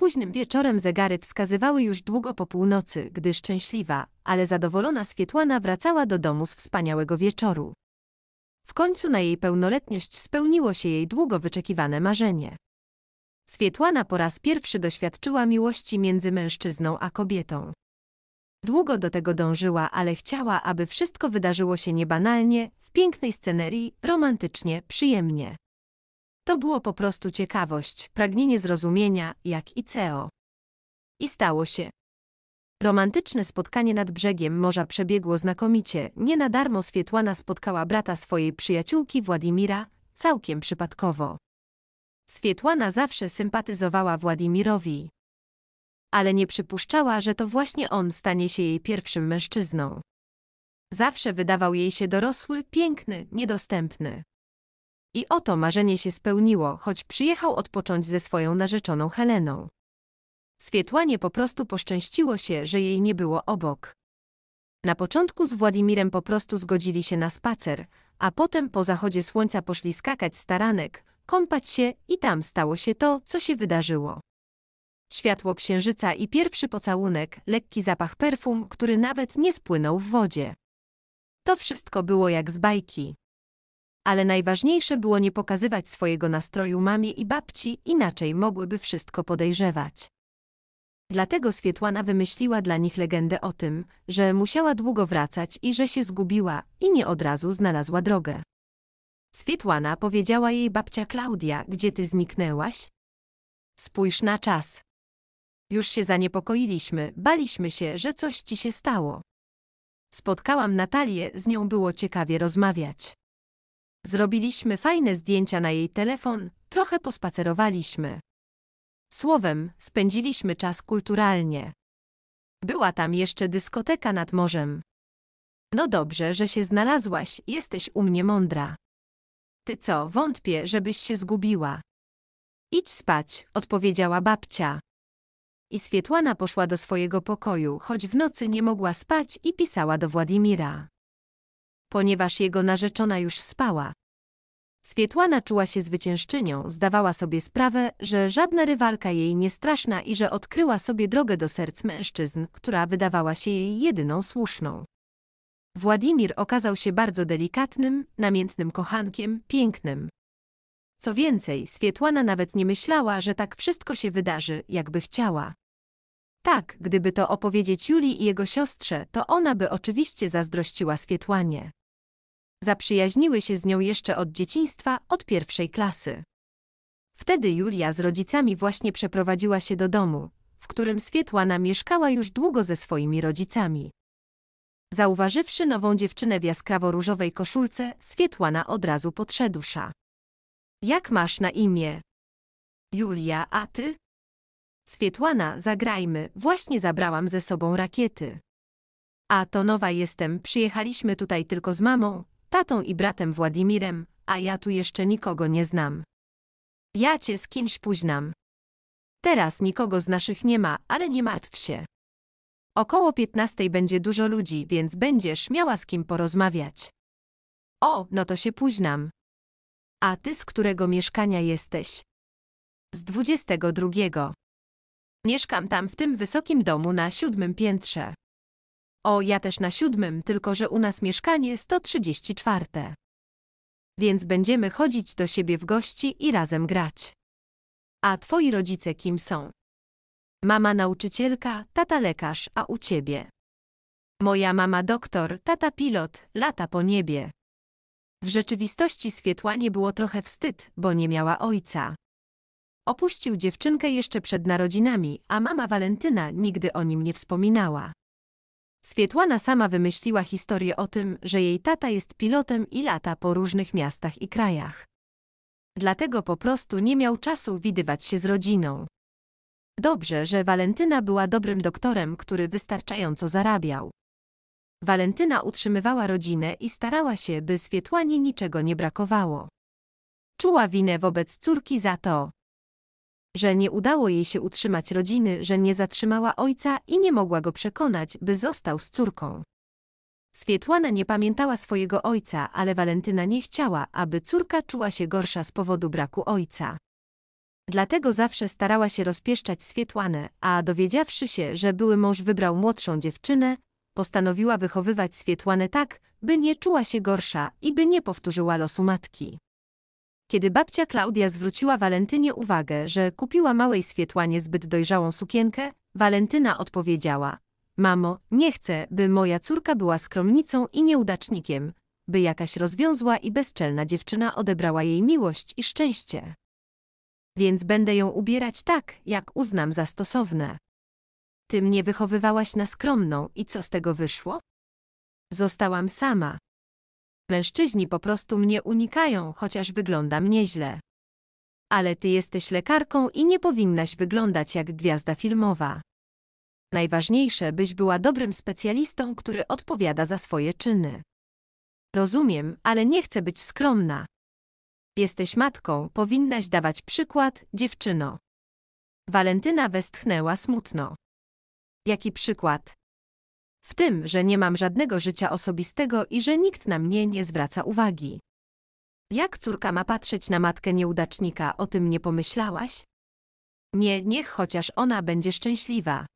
Późnym wieczorem zegary wskazywały już długo po północy, gdy szczęśliwa, ale zadowolona Swietłana wracała do domu z wspaniałego wieczoru. W końcu na jej pełnoletność spełniło się jej długo wyczekiwane marzenie. Swietłana po raz pierwszy doświadczyła miłości między mężczyzną a kobietą. Długo do tego dążyła, ale chciała, aby wszystko wydarzyło się niebanalnie, w pięknej scenerii, romantycznie, przyjemnie. To było po prostu ciekawość, pragnienie zrozumienia, jak i CEO. I stało się. Romantyczne spotkanie nad brzegiem morza przebiegło znakomicie. Nie na darmo Swietłana spotkała brata swojej przyjaciółki Władimira, całkiem przypadkowo. Swietłana zawsze sympatyzowała Władimirowi. Ale nie przypuszczała, że to właśnie on stanie się jej pierwszym mężczyzną. Zawsze wydawał jej się dorosły, piękny, niedostępny. I oto marzenie się spełniło, choć przyjechał odpocząć ze swoją narzeczoną Heleną. Swietłanie po prostu poszczęściło się, że jej nie było obok. Na początku z Władimirem po prostu zgodzili się na spacer, a potem po zachodzie słońca poszli skakać z taranek, kąpać się i tam stało się to, co się wydarzyło. Światło księżyca i pierwszy pocałunek, lekki zapach perfum, który nawet nie spłynął w wodzie. To wszystko było jak z bajki ale najważniejsze było nie pokazywać swojego nastroju mamie i babci, inaczej mogłyby wszystko podejrzewać. Dlatego Swietłana wymyśliła dla nich legendę o tym, że musiała długo wracać i że się zgubiła i nie od razu znalazła drogę. Swietłana powiedziała jej babcia Klaudia, gdzie ty zniknęłaś? Spójrz na czas. Już się zaniepokoiliśmy, baliśmy się, że coś ci się stało. Spotkałam Natalię, z nią było ciekawie rozmawiać. Zrobiliśmy fajne zdjęcia na jej telefon, trochę pospacerowaliśmy. Słowem, spędziliśmy czas kulturalnie. Była tam jeszcze dyskoteka nad morzem. No dobrze, że się znalazłaś, jesteś u mnie mądra. Ty co, wątpię, żebyś się zgubiła. Idź spać, odpowiedziała babcia. I Swietłana poszła do swojego pokoju, choć w nocy nie mogła spać i pisała do Władimira ponieważ jego narzeczona już spała. Swietłana czuła się zwyciężczynią, zdawała sobie sprawę, że żadna rywalka jej nie straszna i że odkryła sobie drogę do serc mężczyzn, która wydawała się jej jedyną słuszną. Władimir okazał się bardzo delikatnym, namiętnym kochankiem, pięknym. Co więcej, Swietłana nawet nie myślała, że tak wszystko się wydarzy, jakby chciała. Tak, gdyby to opowiedzieć Julii i jego siostrze, to ona by oczywiście zazdrościła Swietłanie. Zaprzyjaźniły się z nią jeszcze od dzieciństwa, od pierwszej klasy. Wtedy Julia z rodzicami właśnie przeprowadziła się do domu, w którym Swietłana mieszkała już długo ze swoimi rodzicami. Zauważywszy nową dziewczynę w jaskrawo-różowej koszulce, Swietłana od razu podszedłsza. Jak masz na imię? Julia, a ty? Swietłana, zagrajmy, właśnie zabrałam ze sobą rakiety. A to nowa jestem, przyjechaliśmy tutaj tylko z mamą, tatą i bratem Władimirem, a ja tu jeszcze nikogo nie znam. Ja cię z kimś późnam. Teraz nikogo z naszych nie ma, ale nie martw się. Około piętnastej będzie dużo ludzi, więc będziesz miała z kim porozmawiać. O, no to się późnam. A ty z którego mieszkania jesteś? Z dwudziestego drugiego. Mieszkam tam w tym wysokim domu na siódmym piętrze. O, ja też na siódmym, tylko że u nas mieszkanie 134. Więc będziemy chodzić do siebie w gości i razem grać. A twoi rodzice kim są? Mama nauczycielka, tata lekarz, a u ciebie? Moja mama doktor, tata pilot, lata po niebie. W rzeczywistości Swietłanie było trochę wstyd, bo nie miała ojca. Opuścił dziewczynkę jeszcze przed narodzinami, a mama Walentyna nigdy o nim nie wspominała. Swietłana sama wymyśliła historię o tym, że jej tata jest pilotem i lata po różnych miastach i krajach. Dlatego po prostu nie miał czasu widywać się z rodziną. Dobrze, że Walentyna była dobrym doktorem, który wystarczająco zarabiał. Walentyna utrzymywała rodzinę i starała się, by Swietłanie niczego nie brakowało. Czuła winę wobec córki za to, że nie udało jej się utrzymać rodziny, że nie zatrzymała ojca i nie mogła go przekonać, by został z córką. Swietłana nie pamiętała swojego ojca, ale Walentyna nie chciała, aby córka czuła się gorsza z powodu braku ojca. Dlatego zawsze starała się rozpieszczać Swietłanę, a dowiedziawszy się, że były mąż wybrał młodszą dziewczynę, postanowiła wychowywać Swietłanę tak, by nie czuła się gorsza i by nie powtórzyła losu matki. Kiedy babcia Klaudia zwróciła Walentynie uwagę, że kupiła małej Swietłanie zbyt dojrzałą sukienkę, Walentyna odpowiedziała: Mamo, nie chcę, by moja córka była skromnicą i nieudacznikiem, by jakaś rozwiązła i bezczelna dziewczyna odebrała jej miłość i szczęście. Więc będę ją ubierać tak, jak uznam za stosowne. Ty mnie wychowywałaś na skromną i co z tego wyszło? Zostałam sama. Mężczyźni po prostu mnie unikają, chociaż wyglądam nieźle. Ale ty jesteś lekarką i nie powinnaś wyglądać jak gwiazda filmowa. Najważniejsze, byś była dobrym specjalistą, który odpowiada za swoje czyny. Rozumiem, ale nie chcę być skromna. Jesteś matką, powinnaś dawać przykład, dziewczyno. Walentyna westchnęła smutno. Jaki przykład? W tym, że nie mam żadnego życia osobistego i że nikt na mnie nie zwraca uwagi. Jak córka ma patrzeć na matkę nieudacznika, o tym nie pomyślałaś? Nie, niech chociaż ona będzie szczęśliwa.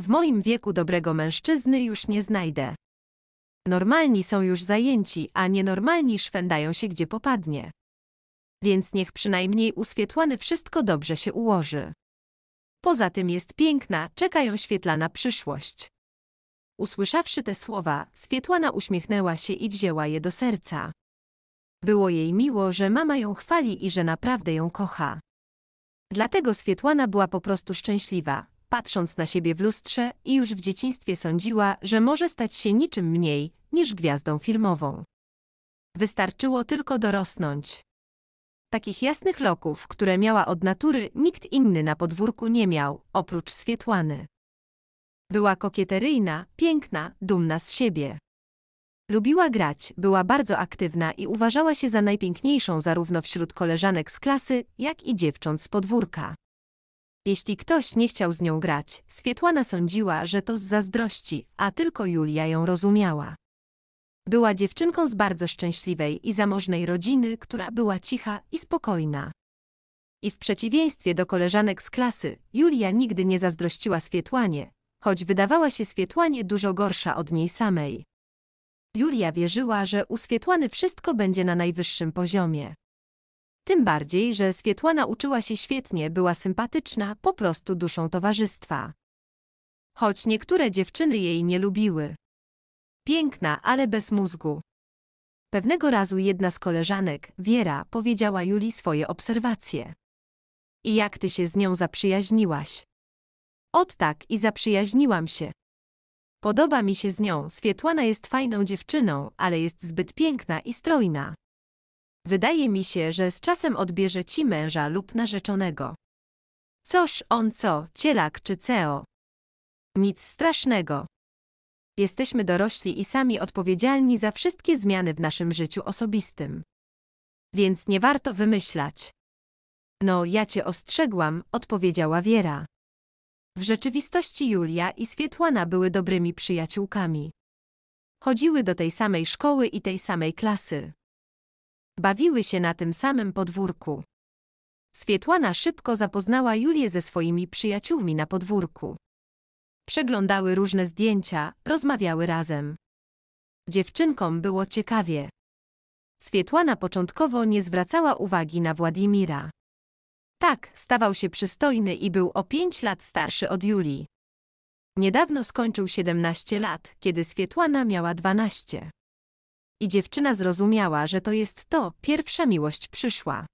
W moim wieku dobrego mężczyzny już nie znajdę. Normalni są już zajęci, a nienormalni szwędają się gdzie popadnie. Więc niech przynajmniej u wszystko dobrze się ułoży. Poza tym jest piękna, czeka ją świetlana przyszłość. Usłyszawszy te słowa, Swietłana uśmiechnęła się i wzięła je do serca. Było jej miło, że mama ją chwali i że naprawdę ją kocha. Dlatego Swietłana była po prostu szczęśliwa, patrząc na siebie w lustrze i już w dzieciństwie sądziła, że może stać się niczym mniej niż gwiazdą filmową. Wystarczyło tylko dorosnąć. Takich jasnych loków, które miała od natury, nikt inny na podwórku nie miał, oprócz Swietłany. Była kokieteryjna, piękna, dumna z siebie. Lubiła grać, była bardzo aktywna i uważała się za najpiękniejszą zarówno wśród koleżanek z klasy, jak i dziewcząt z podwórka. Jeśli ktoś nie chciał z nią grać, Swietłana sądziła, że to z zazdrości, a tylko Julia ją rozumiała. Była dziewczynką z bardzo szczęśliwej i zamożnej rodziny, która była cicha i spokojna. I w przeciwieństwie do koleżanek z klasy, Julia nigdy nie zazdrościła Swietłanie, choć wydawała się Swietłanie dużo gorsza od niej samej. Julia wierzyła, że u Swietłany wszystko będzie na najwyższym poziomie. Tym bardziej, że Swietłana uczyła się świetnie, była sympatyczna, po prostu duszą towarzystwa. Choć niektóre dziewczyny jej nie lubiły. Piękna, ale bez mózgu. Pewnego razu jedna z koleżanek, Wiera, powiedziała Julii swoje obserwacje. I jak ty się z nią zaprzyjaźniłaś? Ot tak i zaprzyjaźniłam się. Podoba mi się z nią, Swietłana jest fajną dziewczyną, ale jest zbyt piękna i strojna. Wydaje mi się, że z czasem odbierze ci męża lub narzeczonego. Coż on co, cielak czy ceo? Nic strasznego. Jesteśmy dorośli i sami odpowiedzialni za wszystkie zmiany w naszym życiu osobistym. Więc nie warto wymyślać. No, ja cię ostrzegłam, odpowiedziała Wiera. W rzeczywistości Julia i Swietłana były dobrymi przyjaciółkami. Chodziły do tej samej szkoły i tej samej klasy. Bawiły się na tym samym podwórku. Swietłana szybko zapoznała Julię ze swoimi przyjaciółmi na podwórku. Przeglądały różne zdjęcia, rozmawiały razem. Dziewczynkom było ciekawie. Swietłana początkowo nie zwracała uwagi na Władimira. Tak, stawał się przystojny i był o pięć lat starszy od Julii. Niedawno skończył 17 lat, kiedy Swietłana miała 12. I dziewczyna zrozumiała, że to jest to, pierwsza miłość przyszła.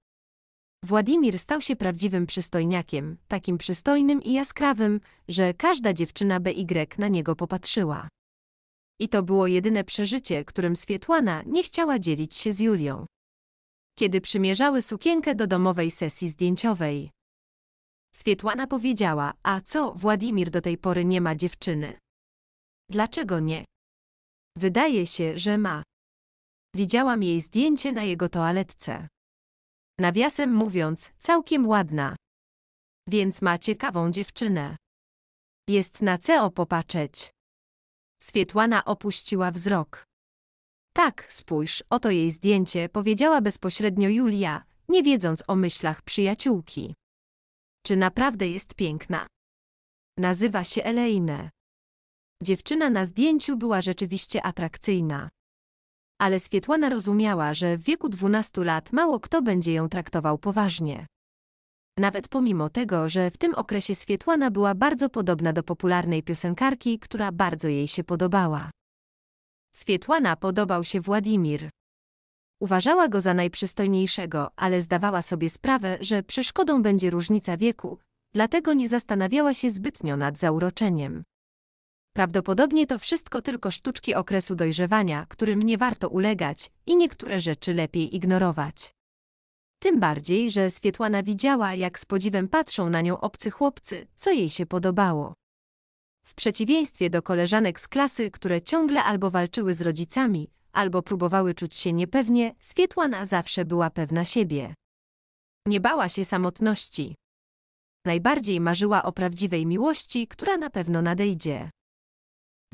Władimir stał się prawdziwym przystojniakiem, takim przystojnym i jaskrawym, że każda dziewczyna BY na niego popatrzyła. I to było jedyne przeżycie, którym Swietłana nie chciała dzielić się z Julią kiedy przymierzały sukienkę do domowej sesji zdjęciowej. Swietłana powiedziała, a co, Władimir do tej pory nie ma dziewczyny. Dlaczego nie? Wydaje się, że ma. Widziałam jej zdjęcie na jego toaletce. Nawiasem mówiąc, całkiem ładna. Więc ma ciekawą dziewczynę. Jest na co popatrzeć. Swietłana opuściła wzrok. Tak, spójrz, oto jej zdjęcie, powiedziała bezpośrednio Julia, nie wiedząc o myślach przyjaciółki. Czy naprawdę jest piękna? Nazywa się Elaine. Dziewczyna na zdjęciu była rzeczywiście atrakcyjna. Ale Swietłana rozumiała, że w wieku 12 lat mało kto będzie ją traktował poważnie. Nawet pomimo tego, że w tym okresie Swietłana była bardzo podobna do popularnej piosenkarki, która bardzo jej się podobała. Swietłana podobał się Władimir. Uważała go za najprzystojniejszego, ale zdawała sobie sprawę, że przeszkodą będzie różnica wieku, dlatego nie zastanawiała się zbytnio nad zauroczeniem. Prawdopodobnie to wszystko tylko sztuczki okresu dojrzewania, którym nie warto ulegać i niektóre rzeczy lepiej ignorować. Tym bardziej, że Swietłana widziała, jak z podziwem patrzą na nią obcy chłopcy, co jej się podobało. W przeciwieństwie do koleżanek z klasy, które ciągle albo walczyły z rodzicami, albo próbowały czuć się niepewnie, Swietłana zawsze była pewna siebie. Nie bała się samotności. Najbardziej marzyła o prawdziwej miłości, która na pewno nadejdzie.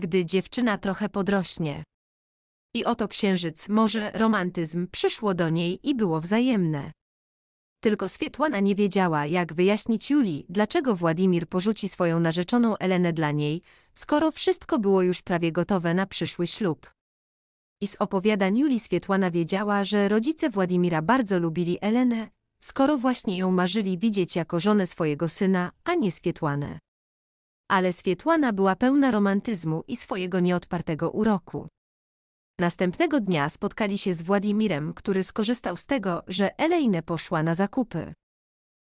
Gdy dziewczyna trochę podrośnie. I oto księżyc, może romantyzm przyszło do niej i było wzajemne. Tylko Swietłana nie wiedziała, jak wyjaśnić Julii, dlaczego Władimir porzuci swoją narzeczoną Elenę dla niej, skoro wszystko było już prawie gotowe na przyszły ślub. I z opowiadań Julii Swietłana wiedziała, że rodzice Władimira bardzo lubili Elenę, skoro właśnie ją marzyli widzieć jako żonę swojego syna, a nie Swietłanę. Ale Swietłana była pełna romantyzmu i swojego nieodpartego uroku. Następnego dnia spotkali się z Władimirem, który skorzystał z tego, że Elejne poszła na zakupy.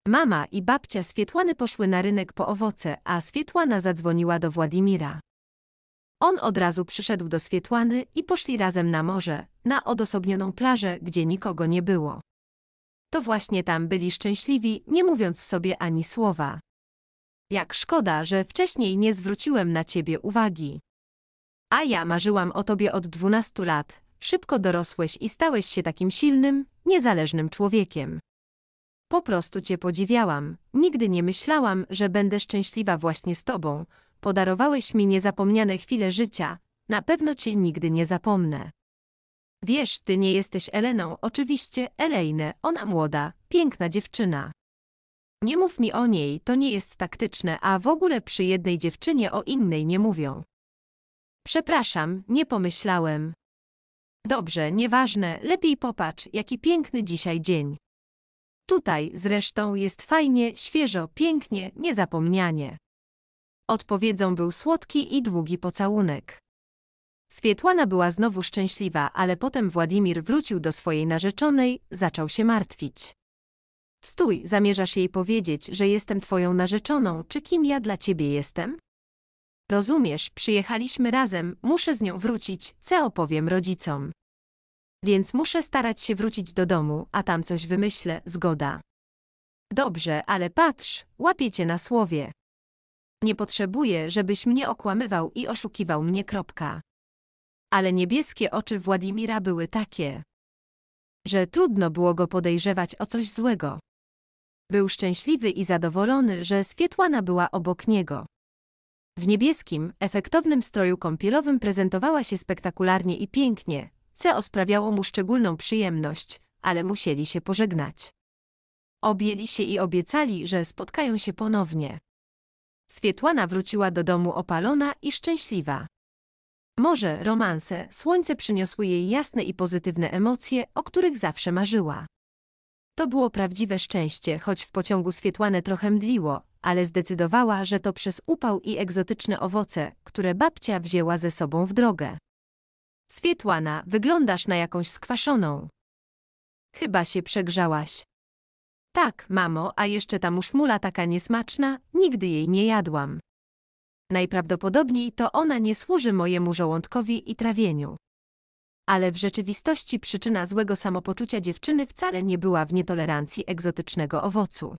Mama i babcia Swietłany poszły na rynek po owoce, a Swietłana zadzwoniła do Władimira. On od razu przyszedł do Swietłany i poszli razem na morze, na odosobnioną plażę, gdzie nikogo nie było. To właśnie tam byli szczęśliwi, nie mówiąc sobie ani słowa. Jak szkoda, że wcześniej nie zwróciłem na ciebie uwagi. A ja marzyłam o tobie od dwunastu lat. Szybko dorosłeś i stałeś się takim silnym, niezależnym człowiekiem. Po prostu cię podziwiałam. Nigdy nie myślałam, że będę szczęśliwa właśnie z tobą. Podarowałeś mi niezapomniane chwile życia. Na pewno cię nigdy nie zapomnę. Wiesz, ty nie jesteś Eleną, oczywiście, Elejne, ona młoda, piękna dziewczyna. Nie mów mi o niej, to nie jest taktyczne, a w ogóle przy jednej dziewczynie o innej nie mówią. Przepraszam, nie pomyślałem. Dobrze, nieważne, lepiej popatrz, jaki piękny dzisiaj dzień. Tutaj zresztą jest fajnie, świeżo, pięknie, niezapomnianie. Odpowiedzą był słodki i długi pocałunek. Swietłana była znowu szczęśliwa, ale potem Władimir wrócił do swojej narzeczonej, zaczął się martwić. Stój, zamierzasz jej powiedzieć, że jestem twoją narzeczoną, czy kim ja dla ciebie jestem? Rozumiesz, przyjechaliśmy razem, muszę z nią wrócić, co opowiem rodzicom. Więc muszę starać się wrócić do domu, a tam coś wymyślę, zgoda. Dobrze, ale patrz, łapię cię na słowie. Nie potrzebuję, żebyś mnie okłamywał i oszukiwał mnie. Kropka. Ale niebieskie oczy Władimira były takie, że trudno było go podejrzewać o coś złego. Był szczęśliwy i zadowolony, że Swietłana była obok niego. W niebieskim, efektownym stroju kąpielowym prezentowała się spektakularnie i pięknie. CO sprawiało mu szczególną przyjemność, ale musieli się pożegnać. Objęli się i obiecali, że spotkają się ponownie. Swietłana wróciła do domu opalona i szczęśliwa. Może, romanse, słońce przyniosły jej jasne i pozytywne emocje, o których zawsze marzyła. To było prawdziwe szczęście, choć w pociągu Swietłane trochę mdliło, ale zdecydowała, że to przez upał i egzotyczne owoce, które babcia wzięła ze sobą w drogę. Swietłana, wyglądasz na jakąś skwaszoną. Chyba się przegrzałaś. Tak, mamo, a jeszcze ta muszmula taka niesmaczna, nigdy jej nie jadłam. Najprawdopodobniej to ona nie służy mojemu żołądkowi i trawieniu. Ale w rzeczywistości przyczyna złego samopoczucia dziewczyny wcale nie była w nietolerancji egzotycznego owocu.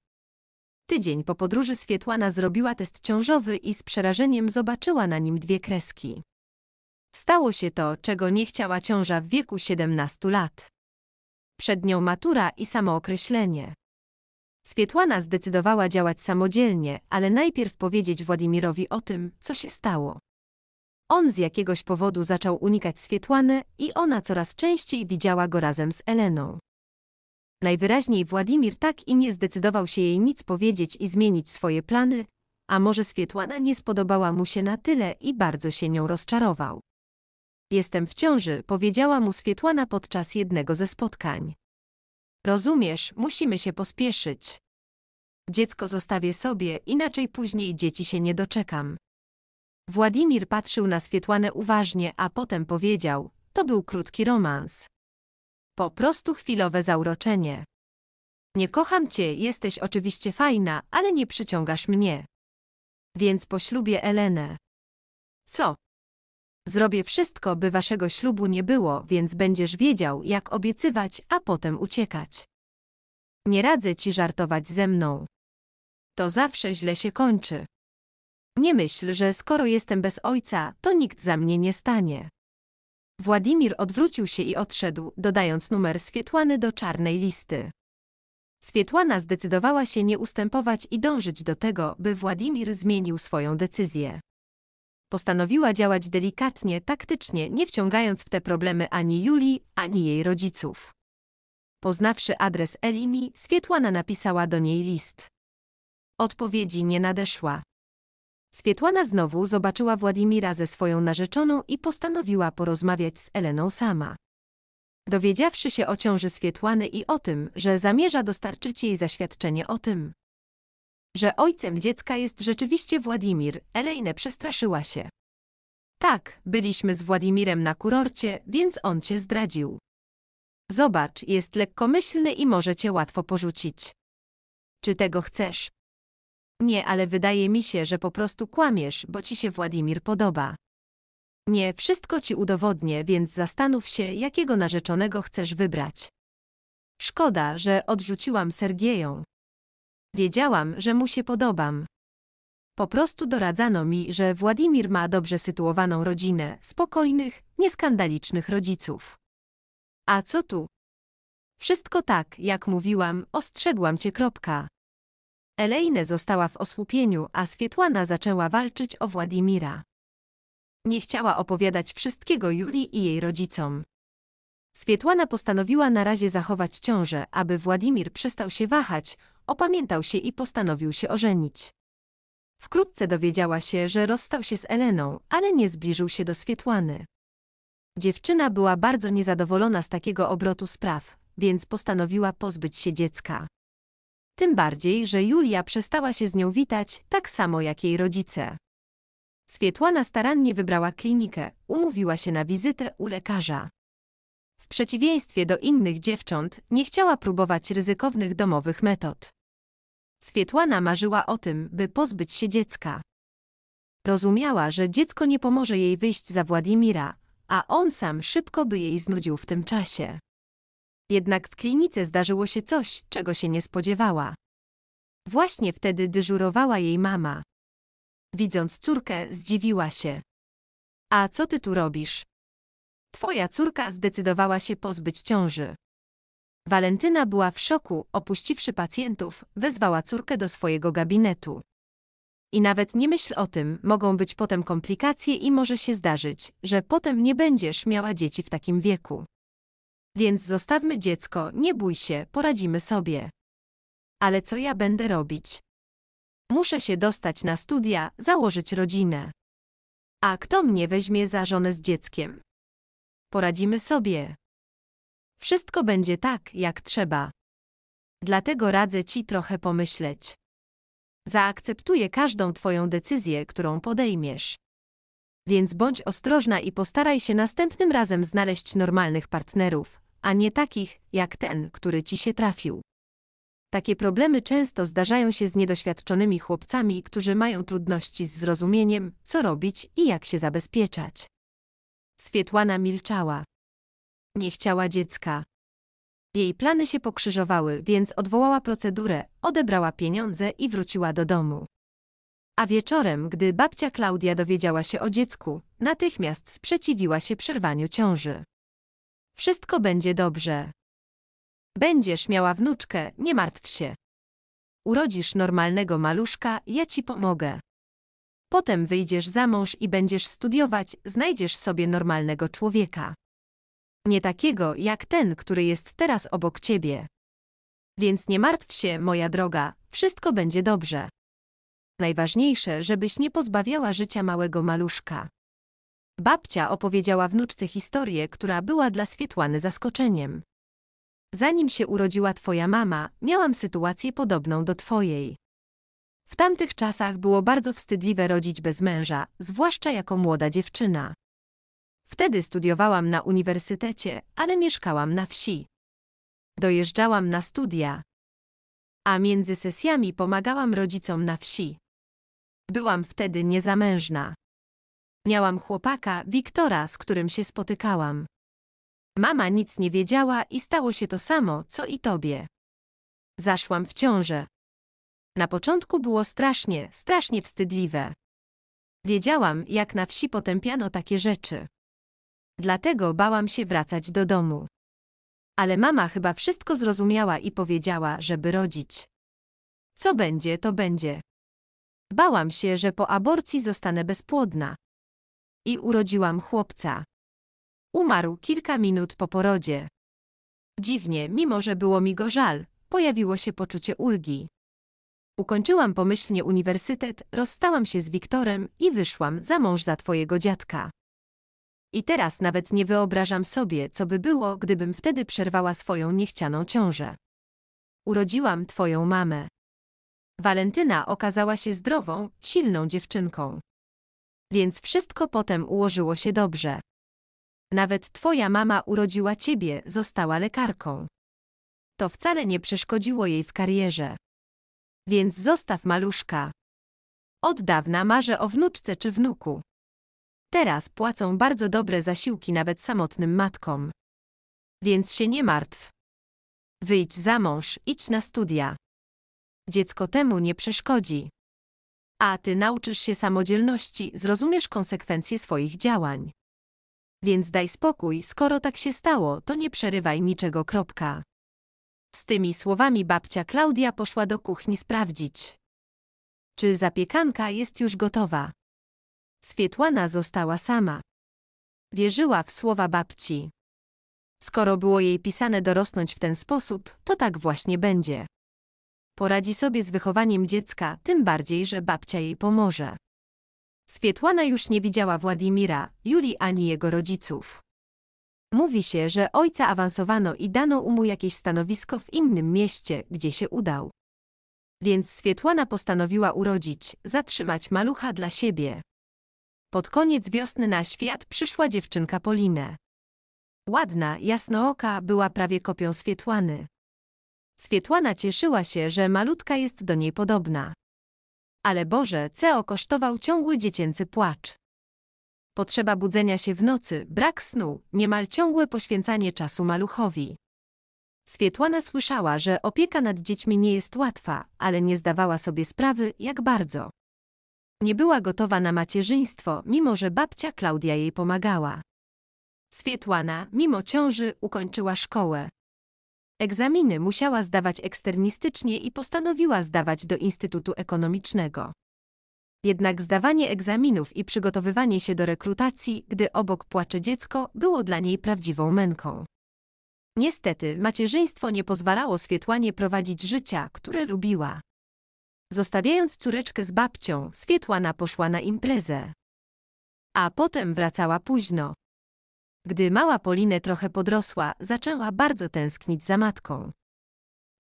Tydzień po podróży Swietłana zrobiła test ciążowy i z przerażeniem zobaczyła na nim dwie kreski. Stało się to, czego nie chciała ciąża w wieku 17 lat. Przed nią matura i samookreślenie. Swietłana zdecydowała działać samodzielnie, ale najpierw powiedzieć Władimirowi o tym, co się stało. On z jakiegoś powodu zaczął unikać Swietłany i ona coraz częściej widziała go razem z Eleną. Najwyraźniej Władimir tak i nie zdecydował się jej nic powiedzieć i zmienić swoje plany, a może Swietłana nie spodobała mu się na tyle i bardzo się nią rozczarował. Jestem w ciąży, powiedziała mu Swietłana podczas jednego ze spotkań. Rozumiesz, musimy się pospieszyć. Dziecko zostawię sobie, inaczej później dzieci się nie doczekam. Władimir patrzył na Swietłanę uważnie, a potem powiedział, to był krótki romans. Po prostu chwilowe zauroczenie. Nie kocham cię, jesteś oczywiście fajna, ale nie przyciągasz mnie. Więc poślubię Elenę. Co? Zrobię wszystko, by waszego ślubu nie było, więc będziesz wiedział, jak obiecywać, a potem uciekać. Nie radzę ci żartować ze mną. To zawsze źle się kończy. Nie myśl, że skoro jestem bez ojca, to nikt za mnie nie stanie. Władimir odwrócił się i odszedł, dodając numer Swietłany do czarnej listy. Swietłana zdecydowała się nie ustępować i dążyć do tego, by Władimir zmienił swoją decyzję. Postanowiła działać delikatnie, taktycznie, nie wciągając w te problemy ani Julii, ani jej rodziców. Poznawszy adres Elimi, Swietłana napisała do niej list. Odpowiedzi nie nadeszła. Swietłana znowu zobaczyła Władimira ze swoją narzeczoną i postanowiła porozmawiać z Eleną sama. Dowiedziawszy się o ciąży Swietłany i o tym, że zamierza dostarczyć jej zaświadczenie o tym, że ojcem dziecka jest rzeczywiście Władimir, Elejne przestraszyła się. Tak, byliśmy z Władimirem na kurorcie, więc on cię zdradził. Zobacz, jest lekkomyślny i może cię łatwo porzucić. Czy tego chcesz? Nie, ale wydaje mi się, że po prostu kłamiesz, bo ci się Władimir podoba. Nie, wszystko ci udowodnię, więc zastanów się, jakiego narzeczonego chcesz wybrać. Szkoda, że odrzuciłam Sergieją. Wiedziałam, że mu się podobam. Po prostu doradzano mi, że Władimir ma dobrze sytuowaną rodzinę, spokojnych, nieskandalicznych rodziców. A co tu? Wszystko tak, jak mówiłam, ostrzegłam cię kropka. Elejne została w osłupieniu, a Swietłana zaczęła walczyć o Władimira. Nie chciała opowiadać wszystkiego Julii i jej rodzicom. Swietłana postanowiła na razie zachować ciążę, aby Władimir przestał się wahać, opamiętał się i postanowił się ożenić. Wkrótce dowiedziała się, że rozstał się z Eleną, ale nie zbliżył się do Swietłany. Dziewczyna była bardzo niezadowolona z takiego obrotu spraw, więc postanowiła pozbyć się dziecka. Tym bardziej, że Julia przestała się z nią witać, tak samo jak jej rodzice. Swietłana starannie wybrała klinikę, umówiła się na wizytę u lekarza. W przeciwieństwie do innych dziewcząt, nie chciała próbować ryzykownych domowych metod. Swietłana marzyła o tym, by pozbyć się dziecka. Rozumiała, że dziecko nie pomoże jej wyjść za Władimira, a on sam szybko by jej znudził w tym czasie. Jednak w klinice zdarzyło się coś, czego się nie spodziewała. Właśnie wtedy dyżurowała jej mama. Widząc córkę, zdziwiła się. A co ty tu robisz? Twoja córka zdecydowała się pozbyć ciąży. Walentyna była w szoku, opuściwszy pacjentów, wezwała córkę do swojego gabinetu. I nawet nie myśl o tym, mogą być potem komplikacje i może się zdarzyć, że potem nie będziesz miała dzieci w takim wieku. Więc zostawmy dziecko, nie bój się, poradzimy sobie. Ale co ja będę robić? Muszę się dostać na studia, założyć rodzinę. A kto mnie weźmie za żonę z dzieckiem? Poradzimy sobie. Wszystko będzie tak, jak trzeba. Dlatego radzę ci trochę pomyśleć. Zaakceptuję każdą twoją decyzję, którą podejmiesz. Więc bądź ostrożna i postaraj się następnym razem znaleźć normalnych partnerów, a nie takich, jak ten, który ci się trafił. Takie problemy często zdarzają się z niedoświadczonymi chłopcami, którzy mają trudności z zrozumieniem, co robić i jak się zabezpieczać. Swietłana milczała. Nie chciała dziecka. Jej plany się pokrzyżowały, więc odwołała procedurę, odebrała pieniądze i wróciła do domu. A wieczorem, gdy babcia Klaudia dowiedziała się o dziecku, natychmiast sprzeciwiła się przerwaniu ciąży. Wszystko będzie dobrze. Będziesz miała wnuczkę, nie martw się. Urodzisz normalnego maluszka, ja ci pomogę. Potem wyjdziesz za mąż i będziesz studiować, znajdziesz sobie normalnego człowieka. Nie takiego jak ten, który jest teraz obok ciebie. Więc nie martw się, moja droga, wszystko będzie dobrze. Najważniejsze, żebyś nie pozbawiała życia małego maluszka. Babcia opowiedziała wnuczce historię, która była dla Swietłany zaskoczeniem. Zanim się urodziła twoja mama, miałam sytuację podobną do twojej. W tamtych czasach było bardzo wstydliwe rodzić bez męża, zwłaszcza jako młoda dziewczyna. Wtedy studiowałam na uniwersytecie, ale mieszkałam na wsi. Dojeżdżałam na studia. A między sesjami pomagałam rodzicom na wsi. Byłam wtedy niezamężna. Miałam chłopaka, Wiktora, z którym się spotykałam. Mama nic nie wiedziała i stało się to samo, co i tobie. Zaszłam w ciążę. Na początku było strasznie, strasznie wstydliwe. Wiedziałam, jak na wsi potępiano takie rzeczy. Dlatego bałam się wracać do domu. Ale mama chyba wszystko zrozumiała i powiedziała, żeby rodzić. Co będzie, to będzie. Bałam się, że po aborcji zostanę bezpłodna i urodziłam chłopca. Umarł kilka minut po porodzie. Dziwnie, mimo że było mi go żal, pojawiło się poczucie ulgi. Ukończyłam pomyślnie uniwersytet, rozstałam się z Wiktorem i wyszłam za mąż za twojego dziadka. I teraz nawet nie wyobrażam sobie, co by było, gdybym wtedy przerwała swoją niechcianą ciążę. Urodziłam twoją mamę. Walentyna okazała się zdrową, silną dziewczynką. Więc wszystko potem ułożyło się dobrze. Nawet twoja mama urodziła ciebie, została lekarką. To wcale nie przeszkodziło jej w karierze. Więc zostaw maluszka. Od dawna marzę o wnuczce czy wnuku. Teraz płacą bardzo dobre zasiłki nawet samotnym matkom. Więc się nie martw. Wyjdź za mąż, idź na studia. Dziecko temu nie przeszkodzi a ty nauczysz się samodzielności, zrozumiesz konsekwencje swoich działań. Więc daj spokój, skoro tak się stało, to nie przerywaj niczego. Kropka. Z tymi słowami babcia Klaudia poszła do kuchni sprawdzić, czy zapiekanka jest już gotowa. Swietłana została sama. Wierzyła w słowa babci. Skoro było jej pisane dorosnąć w ten sposób, to tak właśnie będzie poradzi sobie z wychowaniem dziecka, tym bardziej, że babcia jej pomoże. Swietłana już nie widziała Władimira, Julii ani jego rodziców. Mówi się, że ojca awansowano i dano mu jakieś stanowisko w innym mieście, gdzie się udał. Więc Swietłana postanowiła urodzić, zatrzymać malucha dla siebie. Pod koniec wiosny na świat przyszła dziewczynka Polinę. Ładna, jasnooka, była prawie kopią Swietłany. Swietłana cieszyła się, że malutka jest do niej podobna. Ale Boże, Ceo kosztował ciągły dziecięcy płacz. Potrzeba budzenia się w nocy, brak snu, niemal ciągłe poświęcanie czasu maluchowi. Swietłana słyszała, że opieka nad dziećmi nie jest łatwa, ale nie zdawała sobie sprawy, jak bardzo. Nie była gotowa na macierzyństwo, mimo że babcia Klaudia jej pomagała. Swietłana, mimo ciąży, ukończyła szkołę. Egzaminy musiała zdawać eksternistycznie i postanowiła zdawać do Instytutu Ekonomicznego. Jednak zdawanie egzaminów i przygotowywanie się do rekrutacji, gdy obok płacze dziecko, było dla niej prawdziwą męką. Niestety, macierzyństwo nie pozwalało Swietłanie prowadzić życia, które lubiła. Zostawiając córeczkę z babcią, Swietłana poszła na imprezę. A potem wracała późno. Gdy mała Polinę trochę podrosła, zaczęła bardzo tęsknić za matką.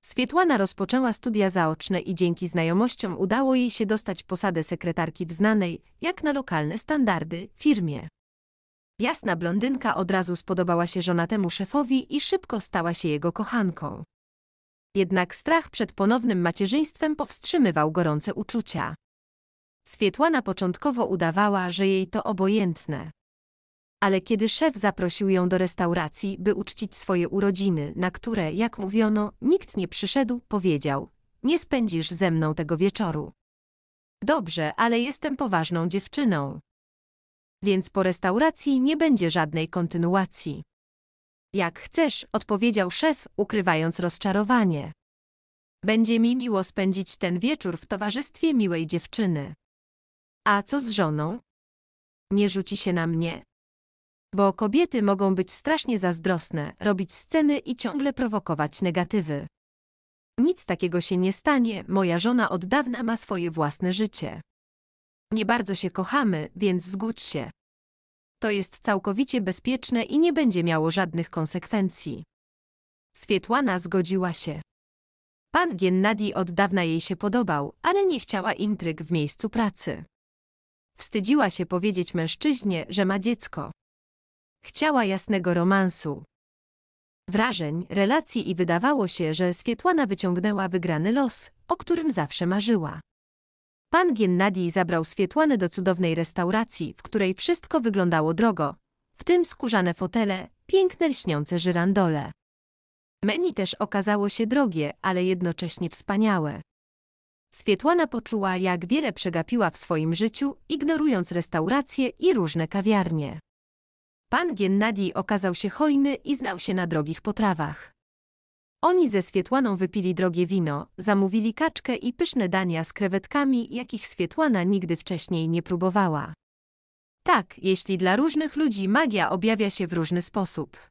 Swietłana rozpoczęła studia zaoczne i dzięki znajomościom udało jej się dostać posadę sekretarki w znanej, jak na lokalne standardy, firmie. Jasna blondynka od razu spodobała się żonatemu szefowi i szybko stała się jego kochanką. Jednak strach przed ponownym macierzyństwem powstrzymywał gorące uczucia. Swietłana początkowo udawała, że jej to obojętne. Ale kiedy szef zaprosił ją do restauracji, by uczcić swoje urodziny, na które, jak mówiono, nikt nie przyszedł, powiedział: Nie spędzisz ze mną tego wieczoru. Dobrze, ale jestem poważną dziewczyną. Więc po restauracji nie będzie żadnej kontynuacji. Jak chcesz, odpowiedział szef, ukrywając rozczarowanie. Będzie mi miło spędzić ten wieczór w towarzystwie miłej dziewczyny. A co z żoną? Nie rzuci się na mnie, bo kobiety mogą być strasznie zazdrosne, robić sceny i ciągle prowokować negatywy. Nic takiego się nie stanie, moja żona od dawna ma swoje własne życie. Nie bardzo się kochamy, więc zgódź się. To jest całkowicie bezpieczne i nie będzie miało żadnych konsekwencji. Swietłana zgodziła się. Pan Giennadi od dawna jej się podobał, ale nie chciała intryg w miejscu pracy. Wstydziła się powiedzieć mężczyźnie, że ma dziecko. Chciała jasnego romansu. Wrażeń, relacji i wydawało się, że Swietłana wyciągnęła wygrany los, o którym zawsze marzyła. Pan Giennadij zabrał Swietłanę do cudownej restauracji, w której wszystko wyglądało drogo, w tym skórzane fotele, piękne lśniące żyrandole. Menu też okazało się drogie, ale jednocześnie wspaniałe. Swietłana poczuła, jak wiele przegapiła w swoim życiu, ignorując restauracje i różne kawiarnie. Pan Giennadij okazał się hojny i znał się na drogich potrawach. Oni ze Swietłaną wypili drogie wino, zamówili kaczkę i pyszne dania z krewetkami, jakich Swietłana nigdy wcześniej nie próbowała. Tak, jeśli dla różnych ludzi magia objawia się w różny sposób.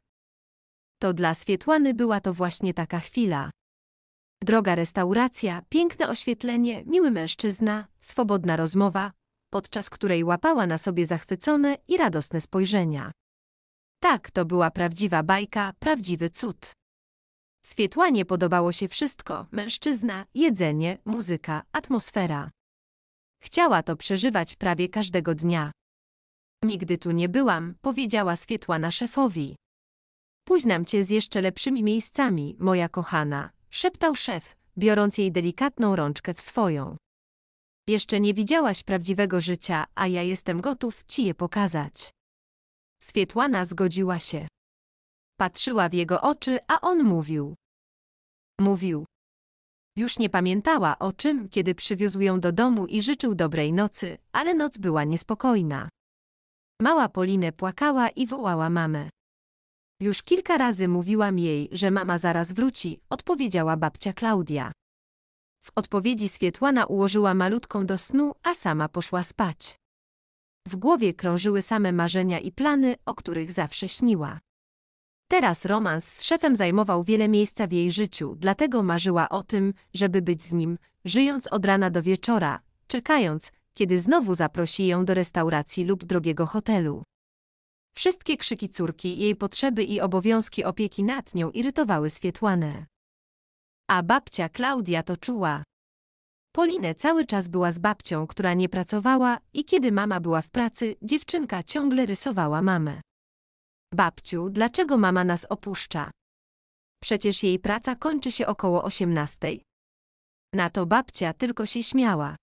To dla Swietłany była to właśnie taka chwila. Droga restauracja, piękne oświetlenie, miły mężczyzna, swobodna rozmowa, podczas której łapała na sobie zachwycone i radosne spojrzenia. Tak, to była prawdziwa bajka, prawdziwy cud. Swietłanie podobało się wszystko, mężczyzna, jedzenie, muzyka, atmosfera. Chciała to przeżywać prawie każdego dnia. Nigdy tu nie byłam, powiedziała Swietłana szefowi. Późnam cię z jeszcze lepszymi miejscami, moja kochana, szeptał szef, biorąc jej delikatną rączkę w swoją. Jeszcze nie widziałaś prawdziwego życia, a ja jestem gotów ci je pokazać. Swietłana zgodziła się. Patrzyła w jego oczy, a on mówił. Mówił. Już nie pamiętała o czym, kiedy przywiózł ją do domu i życzył dobrej nocy, ale noc była niespokojna. Mała Polinę płakała i wołała mamę. Już kilka razy mówiłam jej, że mama zaraz wróci, odpowiedziała babcia Klaudia. W odpowiedzi Swietłana ułożyła malutką do snu, a sama poszła spać. W głowie krążyły same marzenia i plany, o których zawsze śniła. Teraz romans z szefem zajmował wiele miejsca w jej życiu, dlatego marzyła o tym, żeby być z nim, żyjąc od rana do wieczora, czekając, kiedy znowu zaprosi ją do restauracji lub drogiego hotelu. Wszystkie krzyki córki, jej potrzeby i obowiązki opieki nad nią irytowały Swietłanę. A babcia Klaudia to czuła. Polinę cały czas była z babcią, która nie pracowała i kiedy mama była w pracy, dziewczynka ciągle rysowała mamę. Babciu, dlaczego mama nas opuszcza? Przecież jej praca kończy się około osiemnastej. Na to babcia tylko się śmiała.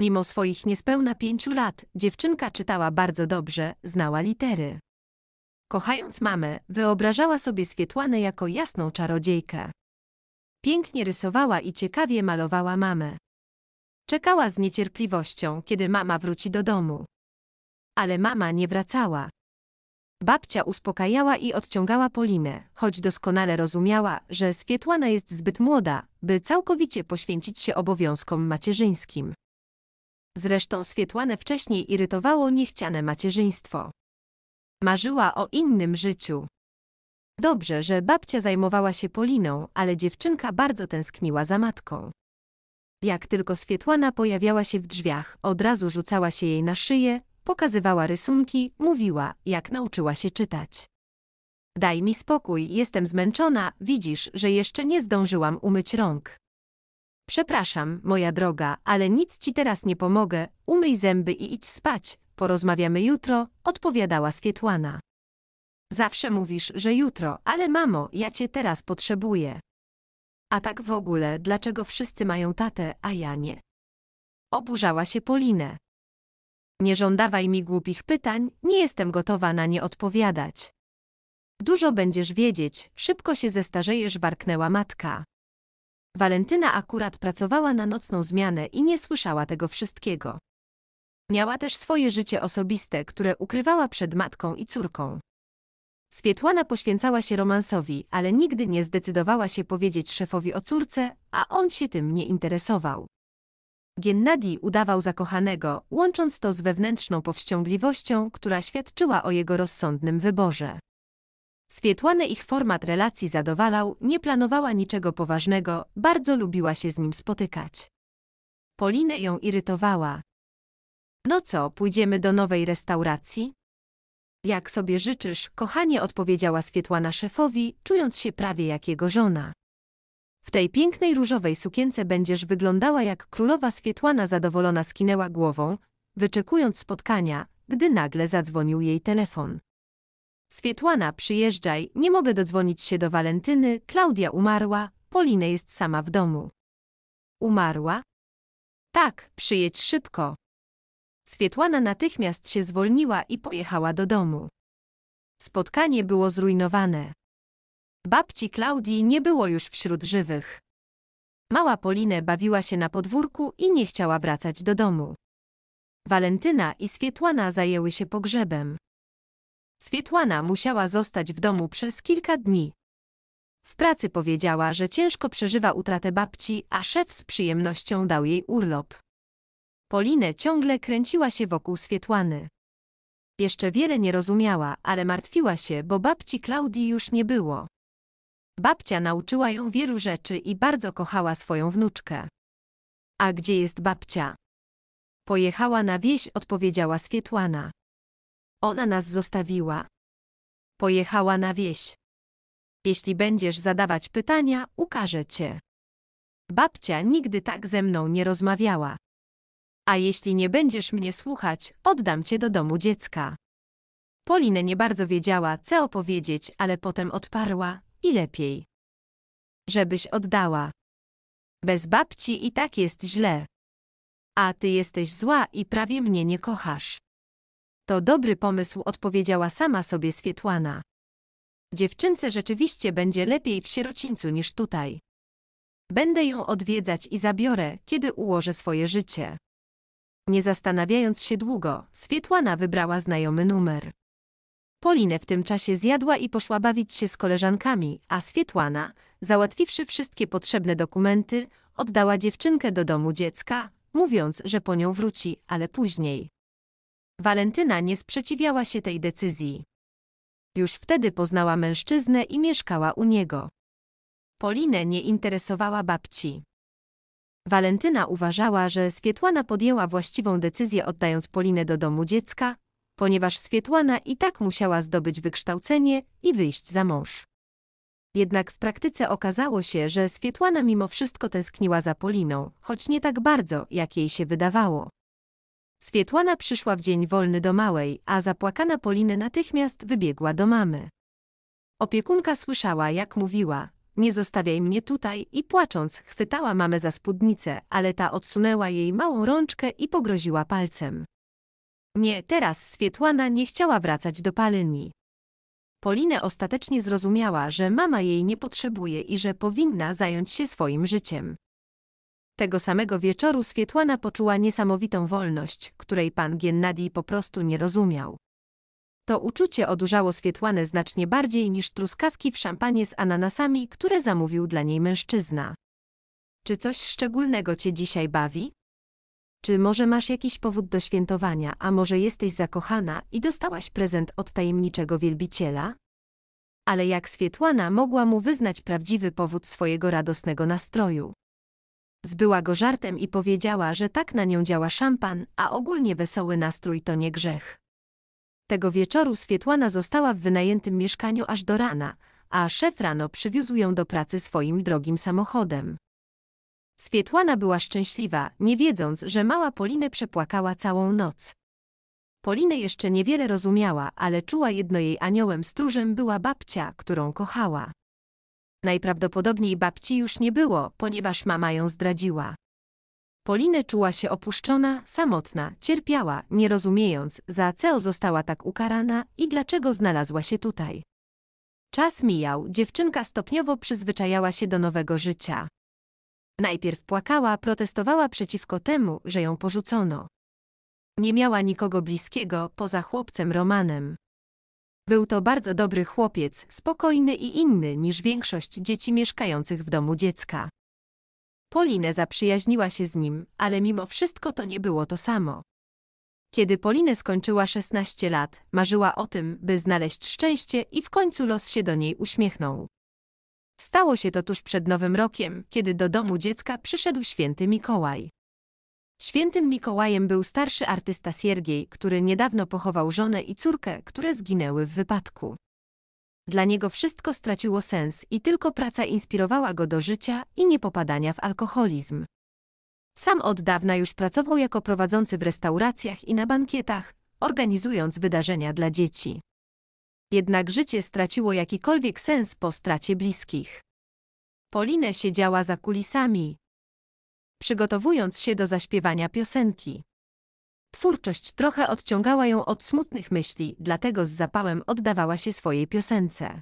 Mimo swoich niespełna pięciu lat, dziewczynka czytała bardzo dobrze, znała litery. Kochając mamę, wyobrażała sobie Swietłanę jako jasną czarodziejkę. Pięknie rysowała i ciekawie malowała mamę. Czekała z niecierpliwością, kiedy mama wróci do domu. Ale mama nie wracała. Babcia uspokajała i odciągała Polinę, choć doskonale rozumiała, że Swietłana jest zbyt młoda, by całkowicie poświęcić się obowiązkom macierzyńskim. Zresztą Swietłanę wcześniej irytowało niechciane macierzyństwo. Marzyła o innym życiu. Dobrze, że babcia zajmowała się Poliną, ale dziewczynka bardzo tęskniła za matką. Jak tylko Swietłana pojawiała się w drzwiach, od razu rzucała się jej na szyję, pokazywała rysunki, mówiła, jak nauczyła się czytać. Daj mi spokój, jestem zmęczona, widzisz, że jeszcze nie zdążyłam umyć rąk. Przepraszam, moja droga, ale nic ci teraz nie pomogę, umyj zęby i idź spać, porozmawiamy jutro, odpowiadała Swietłana. Zawsze mówisz, że jutro, ale mamo, ja cię teraz potrzebuję. A tak w ogóle, dlaczego wszyscy mają tatę, a ja nie? Oburzała się Polinę. Nie żądawaj mi głupich pytań, nie jestem gotowa na nie odpowiadać. Dużo będziesz wiedzieć, szybko się zestarzejesz, warknęła matka. Walentyna akurat pracowała na nocną zmianę i nie słyszała tego wszystkiego. Miała też swoje życie osobiste, które ukrywała przed matką i córką. Swietłana poświęcała się romansowi, ale nigdy nie zdecydowała się powiedzieć szefowi o córce, a on się tym nie interesował. Gennady udawał zakochanego, łącząc to z wewnętrzną powściągliwością, która świadczyła o jego rozsądnym wyborze. Swietłanę ich format relacji zadowalał, nie planowała niczego poważnego, bardzo lubiła się z nim spotykać. Polinę ją irytowała. No co, pójdziemy do nowej restauracji? Jak sobie życzysz, kochanie, odpowiedziała Swietłana szefowi, czując się prawie jak jego żona. W tej pięknej różowej sukience będziesz wyglądała jak królowa Swietłana zadowolona skinęła głową, wyczekując spotkania, gdy nagle zadzwonił jej telefon. Swietłana, przyjeżdżaj, nie mogę dodzwonić się do Walentyny, Klaudia umarła, Polina jest sama w domu. Umarła? Tak, przyjedź szybko. Swietłana natychmiast się zwolniła i pojechała do domu. Spotkanie było zrujnowane. Babci Klaudii nie było już wśród żywych. Mała Polinę bawiła się na podwórku i nie chciała wracać do domu. Walentyna i Swietłana zajęły się pogrzebem. Swietłana musiała zostać w domu przez kilka dni. W pracy powiedziała, że ciężko przeżywa utratę babci, a szef z przyjemnością dał jej urlop. Polinę ciągle kręciła się wokół Swietłany. Jeszcze wiele nie rozumiała, ale martwiła się, bo babci Klaudii już nie było. Babcia nauczyła ją wielu rzeczy i bardzo kochała swoją wnuczkę. A gdzie jest babcia? Pojechała na wieś, odpowiedziała Swietłana. Ona nas zostawiła. Pojechała na wieś. Jeśli będziesz zadawać pytania, ukażę cię. Babcia nigdy tak ze mną nie rozmawiała. A jeśli nie będziesz mnie słuchać, oddam cię do domu dziecka. Polinę nie bardzo wiedziała, co opowiedzieć, ale potem odparła i lepiej. Żebyś oddała. Bez babci i tak jest źle. A ty jesteś zła i prawie mnie nie kochasz. To dobry pomysł, odpowiedziała sama sobie Swietłana. Dziewczynce rzeczywiście będzie lepiej w sierocińcu niż tutaj. Będę ją odwiedzać i zabiorę, kiedy ułożę swoje życie. Nie zastanawiając się długo, Swietłana wybrała znajomy numer. Polinę w tym czasie zjadła i poszła bawić się z koleżankami, a Swietłana, załatwiwszy wszystkie potrzebne dokumenty, oddała dziewczynkę do domu dziecka, mówiąc, że po nią wróci, ale później. Walentyna nie sprzeciwiała się tej decyzji. Już wtedy poznała mężczyznę i mieszkała u niego. Polinę nie interesowała babci. Walentyna uważała, że Swietłana podjęła właściwą decyzję oddając Polinę do domu dziecka, ponieważ Swietłana i tak musiała zdobyć wykształcenie i wyjść za mąż. Jednak w praktyce okazało się, że Swietłana mimo wszystko tęskniła za Poliną, choć nie tak bardzo, jak jej się wydawało. Swietłana przyszła w dzień wolny do małej, a zapłakana Polina natychmiast wybiegła do mamy. Opiekunka słyszała, jak mówiła, nie zostawiaj mnie tutaj i płacząc chwytała mamę za spódnicę, ale ta odsunęła jej małą rączkę i pogroziła palcem. Nie, teraz Swietłana nie chciała wracać do palni. Polinę ostatecznie zrozumiała, że mama jej nie potrzebuje i że powinna zająć się swoim życiem. Tego samego wieczoru Swietłana poczuła niesamowitą wolność, której pan Giennadi po prostu nie rozumiał. To uczucie odurzało Swietłanę znacznie bardziej niż truskawki w szampanie z ananasami, które zamówił dla niej mężczyzna. Czy coś szczególnego cię dzisiaj bawi? Czy może masz jakiś powód do świętowania, a może jesteś zakochana i dostałaś prezent od tajemniczego wielbiciela? Ale jak Swietłana mogła mu wyznać prawdziwy powód swojego radosnego nastroju? Zbyła go żartem i powiedziała, że tak na nią działa szampan, a ogólnie wesoły nastrój to nie grzech. Tego wieczoru Swietłana została w wynajętym mieszkaniu aż do rana, a szef rano przywiózł ją do pracy swoim drogim samochodem. Swietłana była szczęśliwa, nie wiedząc, że mała Polinę przepłakała całą noc. Polinę jeszcze niewiele rozumiała, ale czuła jedno jej aniołem stróżem była babcia, którą kochała. Najprawdopodobniej babci już nie było, ponieważ mama ją zdradziła. Polinę czuła się opuszczona, samotna, cierpiała, nie rozumiejąc, za co została tak ukarana i dlaczego znalazła się tutaj. Czas mijał, dziewczynka stopniowo przyzwyczajała się do nowego życia. Najpierw płakała, protestowała przeciwko temu, że ją porzucono. Nie miała nikogo bliskiego, poza chłopcem Romanem. Był to bardzo dobry chłopiec, spokojny i inny niż większość dzieci mieszkających w domu dziecka. Polinę zaprzyjaźniła się z nim, ale mimo wszystko to nie było to samo. Kiedy Polinę skończyła 16 lat, marzyła o tym, by znaleźć szczęście i w końcu los się do niej uśmiechnął. Stało się to tuż przed Nowym Rokiem, kiedy do domu dziecka przyszedł święty Mikołaj. Świętym Mikołajem był starszy artysta Siergiej, który niedawno pochował żonę i córkę, które zginęły w wypadku. Dla niego wszystko straciło sens i tylko praca inspirowała go do życia i niepopadania w alkoholizm. Sam od dawna już pracował jako prowadzący w restauracjach i na bankietach, organizując wydarzenia dla dzieci. Jednak życie straciło jakikolwiek sens po stracie bliskich. Polinę siedziała za kulisami, przygotowując się do zaśpiewania piosenki. Twórczość trochę odciągała ją od smutnych myśli, dlatego z zapałem oddawała się swojej piosence.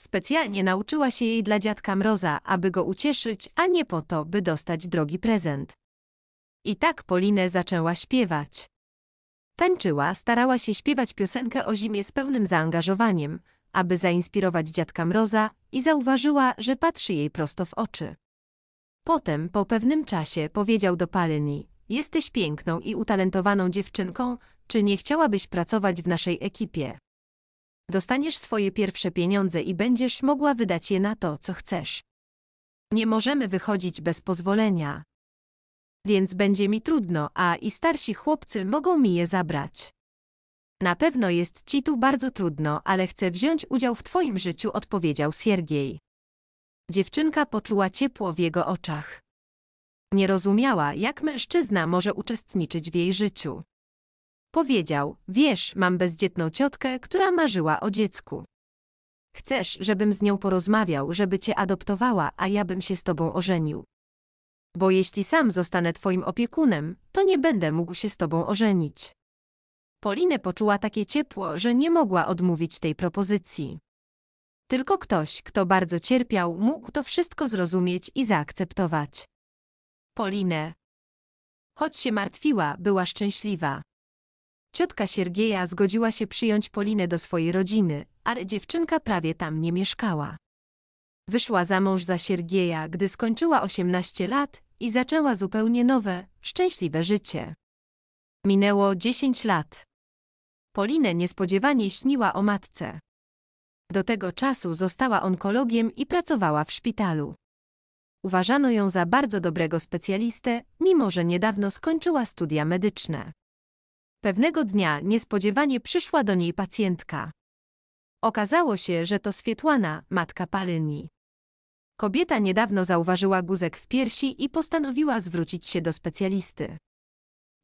Specjalnie nauczyła się jej dla dziadka Mroza, aby go ucieszyć, a nie po to, by dostać drogi prezent. I tak Polinę zaczęła śpiewać. Tańczyła, starała się śpiewać piosenkę o zimie z pełnym zaangażowaniem, aby zainspirować dziadka Mroza i zauważyła, że patrzy jej prosto w oczy. Potem, po pewnym czasie, powiedział do Palyni, Jesteś piękną i utalentowaną dziewczynką, czy nie chciałabyś pracować w naszej ekipie? Dostaniesz swoje pierwsze pieniądze i będziesz mogła wydać je na to, co chcesz. Nie możemy wychodzić bez pozwolenia. Więc będzie mi trudno, a i starsi chłopcy mogą mi je zabrać. Na pewno jest ci tu bardzo trudno, ale chcę wziąć udział w twoim życiu, odpowiedział Siergiej. Dziewczynka poczuła ciepło w jego oczach. Nie rozumiała, jak mężczyzna może uczestniczyć w jej życiu. Powiedział, wiesz, mam bezdzietną ciotkę, która marzyła o dziecku. Chcesz, żebym z nią porozmawiał, żeby cię adoptowała, a ja bym się z tobą ożenił. Bo jeśli sam zostanę twoim opiekunem, to nie będę mógł się z tobą ożenić. Polinę poczuła takie ciepło, że nie mogła odmówić tej propozycji. Tylko ktoś, kto bardzo cierpiał, mógł to wszystko zrozumieć i zaakceptować. Polinę. Choć się martwiła, była szczęśliwa. Ciotka Siergieja zgodziła się przyjąć Polinę do swojej rodziny, ale dziewczynka prawie tam nie mieszkała. Wyszła za mąż za Siergieja, gdy skończyła 18 lat i zaczęła zupełnie nowe, szczęśliwe życie. Minęło 10 lat. Polinę niespodziewanie śniła o matce. Do tego czasu została onkologiem i pracowała w szpitalu. Uważano ją za bardzo dobrego specjalistę, mimo że niedawno skończyła studia medyczne. Pewnego dnia niespodziewanie przyszła do niej pacjentka. Okazało się, że to Swietłana, matka Palyni. Kobieta niedawno zauważyła guzek w piersi i postanowiła zwrócić się do specjalisty.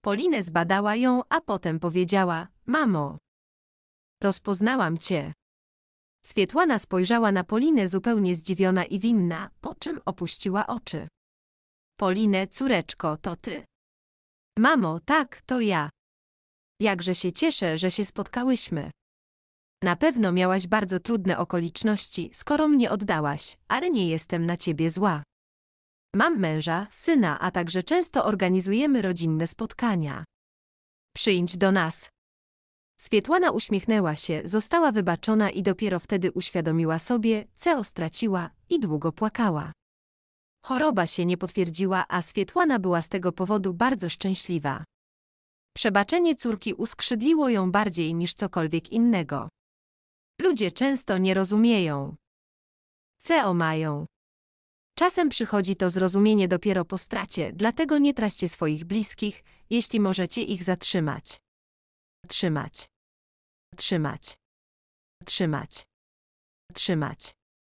Polinę zbadała ją, a potem powiedziała: Mamo, rozpoznałam cię. Swietłana spojrzała na Polinę zupełnie zdziwiona i winna, po czym opuściła oczy. Polinę, córeczko, to ty. Mamo, tak, to ja. Jakże się cieszę, że się spotkałyśmy. Na pewno miałaś bardzo trudne okoliczności, skoro mnie oddałaś, ale nie jestem na ciebie zła. Mam męża, syna, a także często organizujemy rodzinne spotkania. Przyjdź do nas. Swietłana uśmiechnęła się, została wybaczona i dopiero wtedy uświadomiła sobie, co straciła i długo płakała. Choroba się nie potwierdziła, a Swietłana była z tego powodu bardzo szczęśliwa. Przebaczenie córki uskrzydliło ją bardziej niż cokolwiek innego. Ludzie często nie rozumieją. CO mają. Czasem przychodzi to zrozumienie dopiero po stracie, dlatego nie traćcie swoich bliskich, jeśli możecie ich zatrzymać. Trzymać trzymać, trzymać, trzymać.